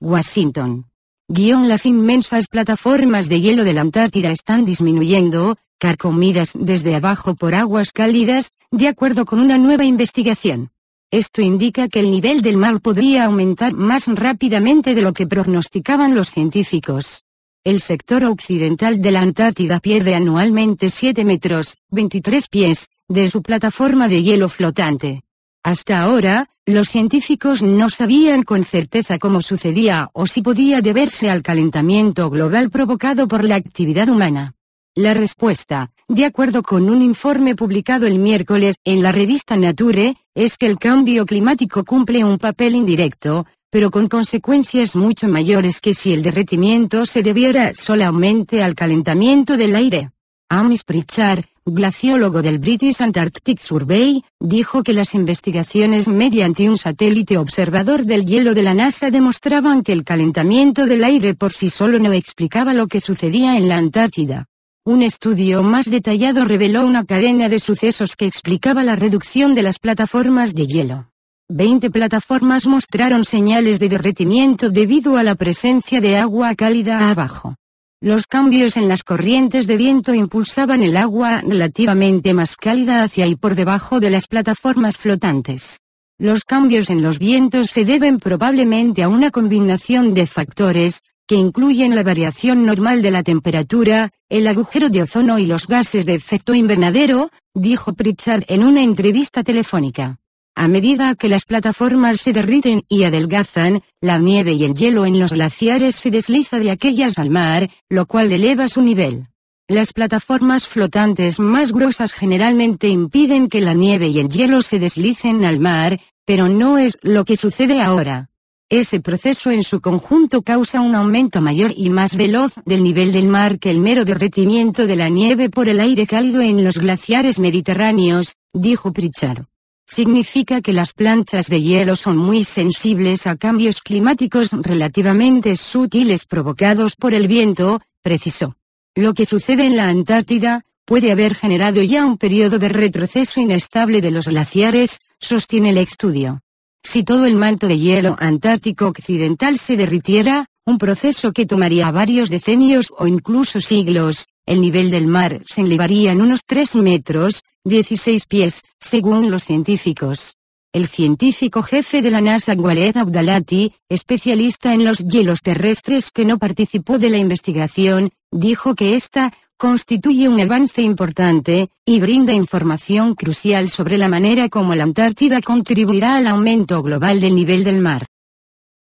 Washington. Guión las inmensas plataformas de hielo de la Antártida están disminuyendo, carcomidas desde abajo por aguas cálidas, de acuerdo con una nueva investigación. Esto indica que el nivel del mar podría aumentar más rápidamente de lo que pronosticaban los científicos. El sector occidental de la Antártida pierde anualmente 7 metros, 23 pies, de su plataforma de hielo flotante. Hasta ahora, los científicos no sabían con certeza cómo sucedía o si podía deberse al calentamiento global provocado por la actividad humana. La respuesta, de acuerdo con un informe publicado el miércoles en la revista Nature, es que el cambio climático cumple un papel indirecto, pero con consecuencias mucho mayores que si el derretimiento se debiera solamente al calentamiento del aire. Amis Pritchard, glaciólogo del British Antarctic Survey, dijo que las investigaciones mediante un satélite observador del hielo de la NASA demostraban que el calentamiento del aire por sí solo no explicaba lo que sucedía en la Antártida. Un estudio más detallado reveló una cadena de sucesos que explicaba la reducción de las plataformas de hielo. Veinte plataformas mostraron señales de derretimiento debido a la presencia de agua cálida abajo. Los cambios en las corrientes de viento impulsaban el agua relativamente más cálida hacia y por debajo de las plataformas flotantes. Los cambios en los vientos se deben probablemente a una combinación de factores, que incluyen la variación normal de la temperatura, el agujero de ozono y los gases de efecto invernadero, dijo Pritchard en una entrevista telefónica. A medida que las plataformas se derriten y adelgazan, la nieve y el hielo en los glaciares se desliza de aquellas al mar, lo cual eleva su nivel. Las plataformas flotantes más gruesas generalmente impiden que la nieve y el hielo se deslicen al mar, pero no es lo que sucede ahora. Ese proceso en su conjunto causa un aumento mayor y más veloz del nivel del mar que el mero derretimiento de la nieve por el aire cálido en los glaciares mediterráneos, dijo Pritchard significa que las planchas de hielo son muy sensibles a cambios climáticos relativamente sutiles provocados por el viento, precisó. Lo que sucede en la Antártida, puede haber generado ya un periodo de retroceso inestable de los glaciares, sostiene el estudio. Si todo el manto de hielo antártico occidental se derritiera, un proceso que tomaría varios decenios o incluso siglos, el nivel del mar se elevaría en unos 3 metros, 16 pies, según los científicos. El científico jefe de la NASA Waled Abdalati, especialista en los hielos terrestres que no participó de la investigación, dijo que esta constituye un avance importante y brinda información crucial sobre la manera como la Antártida contribuirá al aumento global del nivel del mar.